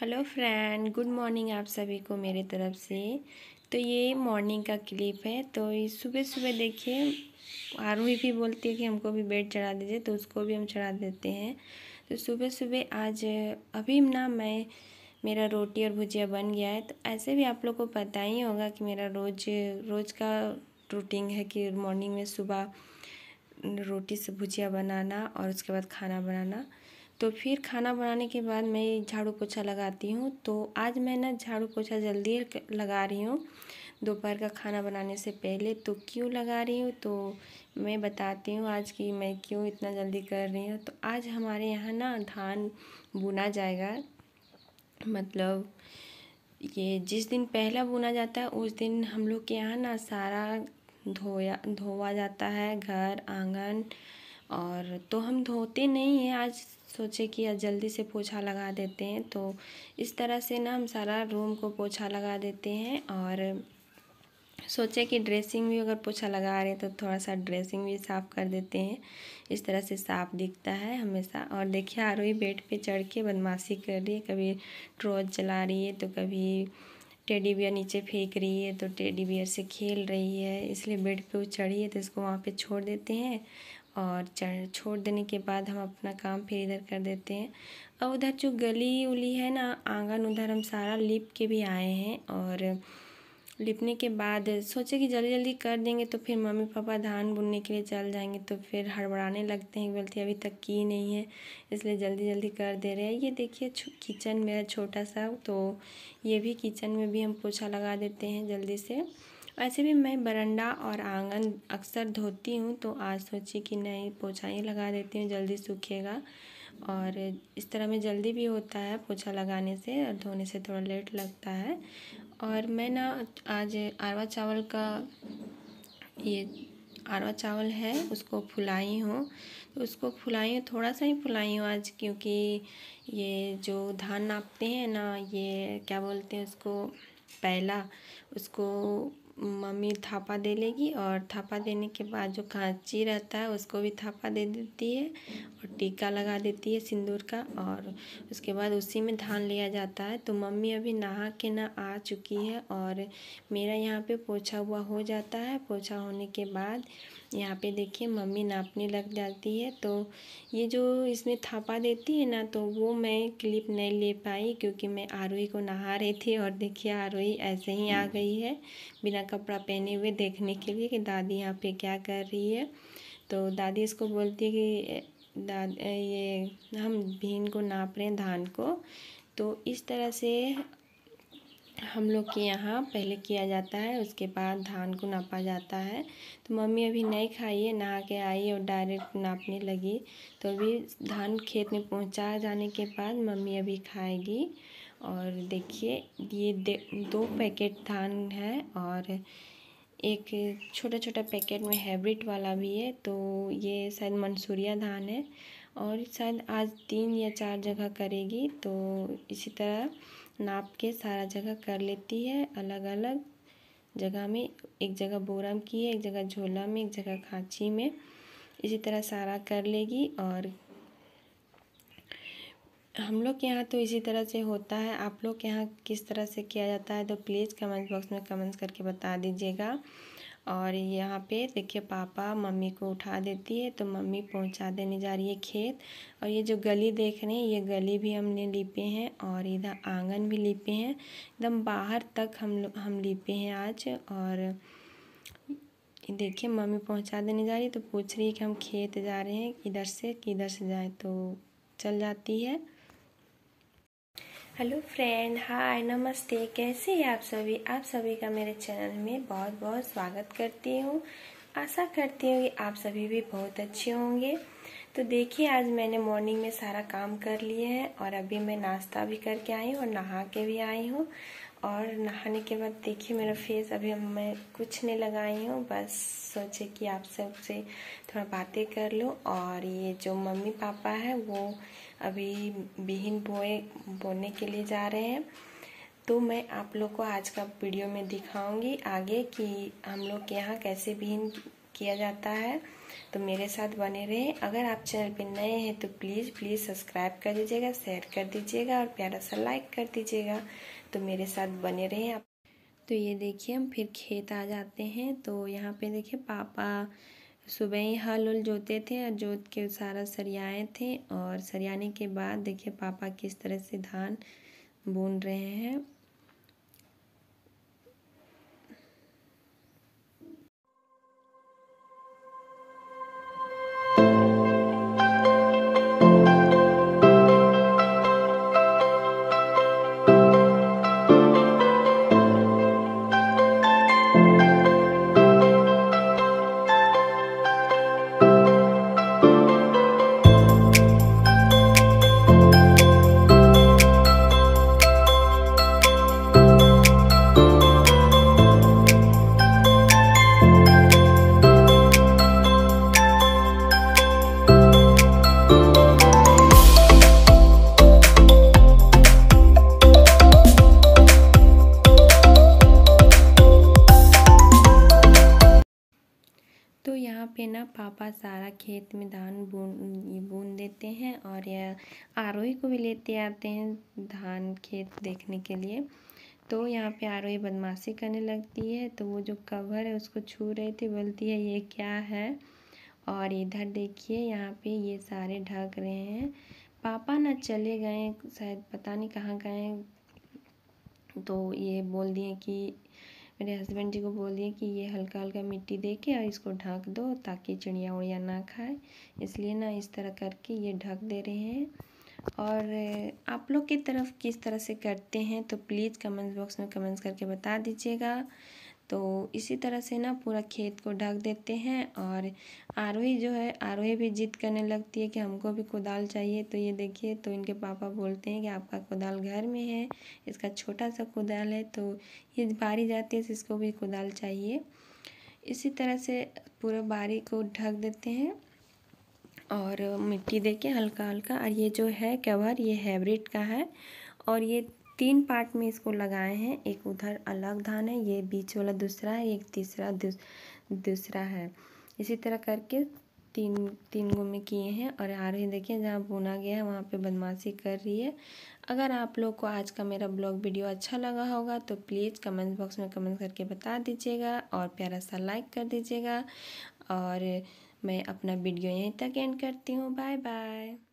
Hello friend good morning आप सभी को मेरे तरफ से तो ये मॉर्निंग का क्लिप है तो सुबह सुबह देखिए आरोही भी बोलती है कि हमको भी बेड चढ़ा दीजिए तो उसको भी हम चढ़ा देते हैं तो सुबह सुबह आज अभी ना मैं मेरा रोटी और भुजिया बन गया है तो ऐसे भी आप लोग को पता ही होगा कि मेरा रोज़ रोज़ का रूटीन है कि मॉर्निंग में सुबह रोटी से भुजिया बनाना और उसके बाद खाना बनाना तो फिर खाना बनाने के बाद मैं झाड़ू पोछा लगाती हूँ तो आज मैं ना झाड़ू पोछा जल्दी लगा रही हूँ दोपहर का खाना बनाने से पहले तो क्यों लगा रही हूँ तो मैं बताती हूँ आज की मैं क्यों इतना जल्दी कर रही हूँ तो आज हमारे यहाँ ना धान बुना जाएगा मतलब ये जिस दिन पहला बुना जाता है उस दिन हम लोग के यहाँ ना सारा धोया धोवा जाता है घर आंगन और तो हम धोते नहीं हैं आज सोचे कि आज जल्दी से पोछा लगा देते हैं तो इस तरह से ना हम सारा रूम को पोछा लगा देते हैं और सोचे कि ड्रेसिंग भी अगर पोछा लगा रहे हैं तो थोड़ा सा ड्रेसिंग भी साफ़ कर देते हैं इस तरह से साफ दिखता है हमेशा और देखिए आरोही बेड पे चढ़ के बदमाशी कर रही है कभी ट्रोज चला रही है तो कभी टेडी बियर नीचे फेंक रही है तो टेडी बियर से खेल रही है इसलिए बेड पे वो चढ़ी है तो इसको वहाँ पे छोड़ देते हैं और चढ़ छोड़ देने के बाद हम अपना काम फिर इधर कर देते हैं और उधर जो गली उली है ना आंगन उधर हम सारा लिप के भी आए हैं और लिपने के बाद सोचे कि जल्दी जल्दी कर देंगे तो फिर मम्मी पापा धान बुनने के लिए चल जाएंगे तो फिर हड़बड़ाने लगते हैं बोलते अभी तक की नहीं है इसलिए जल्दी जल्दी कर दे रहे हैं ये देखिए किचन मेरा छोटा सा तो ये भी किचन में भी हम पोछा लगा देते हैं जल्दी से वैसे भी मैं बरंडा और आंगन अक्सर धोती हूँ तो आज सोची कि नहीं पोछा ही लगा देती हूँ जल्दी सूखेगा और इस तरह में जल्दी भी होता है पोछा लगाने से और धोने से थोड़ा लेट लगता है और मैं ना आज आरवा चावल का ये आरवा चावल है उसको फुलाई हूँ तो उसको फुलाई हूँ थोड़ा सा ही फुलाई हूँ आज क्योंकि ये जो धान नापते हैं ना ये क्या बोलते हैं उसको पहला उसको मम्मी थापा दे लेगी और थापा देने के बाद जो कांची रहता है उसको भी थापा दे देती है और टीका लगा देती है सिंदूर का और उसके बाद उसी में धान लिया जाता है तो मम्मी अभी नहा के ना आ चुकी है और मेरा यहाँ पे पोछा हुआ हो जाता है पोछा होने के बाद यहाँ पे देखिए मम्मी नापने लग जाती है तो ये जो इसमें थापा देती है ना तो वो मैं क्लिप नहीं ले पाई क्योंकि मैं आरोही को नहा रही थी और देखिए आरोही ऐसे ही आ हम्म। गई है बिना कपड़ा पहने हुए देखने के लिए कि दादी यहाँ पे क्या कर रही है तो दादी इसको बोलती है कि दाद ये हम भीन को नाप रहे हैं धान को तो इस तरह से हम लोग के यहाँ पहले किया जाता है उसके बाद धान को नापा जाता है तो मम्मी अभी नहीं खाई है नहा के आई और डायरेक्ट नापने लगी तो अभी धान खेत में पहुँचा जाने के बाद मम्मी अभी खाएगी और देखिए ये दे, दो पैकेट धान है और एक छोटा छोटा पैकेट में हैब्रिड वाला भी है तो ये शायद मंसूरिया धान है और शायद आज तीन या चार जगह करेगी तो इसी तरह नाप के सारा जगह कर लेती है अलग अलग जगह में एक जगह बोरा में की है एक जगह झोला में एक जगह खाँची में इसी तरह सारा कर लेगी और हम लोग के यहाँ तो इसी तरह से होता है आप लोग के यहाँ किस तरह से किया जाता है तो प्लीज़ कमेंट बॉक्स में कमेंट्स करके बता दीजिएगा और यहाँ पे देखिए पापा मम्मी को उठा देती है तो मम्मी पहुँचा देने जा रही है खेत और ये जो गली देख रहे हैं ये गली भी हमने लिपे हैं और इधर आंगन भी लिपे हैं एकदम बाहर तक हम हम लिपे हैं आज और देखिए मम्मी पहुँचा देने जा रही है तो पूछ रही है कि हम खेत जा रहे हैं किधर से किधर से जाए तो चल जाती है हेलो फ्रेंड हाय नमस्ते कैसे हैं आप सभी आप सभी का मेरे चैनल में बहुत बहुत स्वागत करती हूँ आशा करती हूँ कि आप सभी भी बहुत अच्छे होंगे तो देखिए आज मैंने मॉर्निंग में सारा काम कर लिया है और अभी मैं नाश्ता भी करके आई हूँ और नहा के भी आई हूँ और नहाने के बाद देखिए मेरा फेस अभी हम मैं कुछ नहीं लगाई हूँ बस सोचे कि आप सबसे थोड़ा बातें कर लूँ और ये जो मम्मी पापा है वो अभी बिहन बोए बोने के लिए जा रहे हैं तो मैं आप लोग को आज का वीडियो में दिखाऊंगी आगे कि हम लोग के यहाँ कैसे बिहन किया जाता है तो मेरे साथ बने रहें अगर आप चैनल पर नए हैं तो प्लीज़ प्लीज़ सब्सक्राइब कर दीजिएगा शेयर कर दीजिएगा और प्यारा सा लाइक कर दीजिएगा तो मेरे साथ बने रहें आप तो ये देखिए हम फिर खेत आ जाते हैं तो यहाँ पे देखिए पापा सुबह ही हल उल जोते थे और जोत के सारा सरियाए थे और सरियाने के बाद देखिए पापा किस तरह से धान बुन रहे हैं यहाँ पे ना पापा सारा खेत में धान बुन बुन देते हैं और यह आरोही को भी लेते आते हैं धान खेत देखने के लिए तो यहाँ पे आरोही बदमाशी करने लगती है तो वो जो कवर है उसको छू रहे थे बोलती है ये क्या है और इधर देखिए यहाँ पे ये सारे ढक रहे हैं पापा ना चले गए शायद पता नहीं कहाँ गए तो ये बोल दिए कि मेरे हस्बैंड जी को बोल दिए कि ये हल्का हल्का मिट्टी दे के और इसको ढक दो ताकि चिड़िया उड़िया ना खाए इसलिए ना इस तरह करके ये ढक दे रहे हैं और आप लोग की तरफ किस तरह से करते हैं तो प्लीज़ कमेंट्स बॉक्स में कमेंट्स करके बता दीजिएगा तो इसी तरह से ना पूरा खेत को ढक देते हैं और आरोही जो है आरोही भी जिद करने लगती है कि हमको भी कुदाल चाहिए तो ये देखिए तो इनके पापा बोलते हैं कि आपका कुदाल घर में है इसका छोटा सा कुदाल है तो ये बारी जाती है इसको भी कुदाल चाहिए इसी तरह से पूरा बारी को ढक देते हैं और मिट्टी देके हल्का हल्का और ये जो है कवर ये हैब्रिड का है और ये तीन पार्ट में इसको लगाए हैं एक उधर अलग धान है ये बीच वाला दूसरा है एक तीसरा दूसरा है इसी तरह करके तीन तीन गो में किए हैं और आरोही देखिए जहाँ बुना गया है वहाँ पे बदमाशी कर रही है अगर आप लोग को आज का मेरा ब्लॉग वीडियो अच्छा लगा होगा तो प्लीज़ कमेंट बॉक्स में कमेंट करके बता दीजिएगा और प्यारा सा लाइक कर दीजिएगा और मैं अपना वीडियो यहीं तक एंड करती हूँ बाय बाय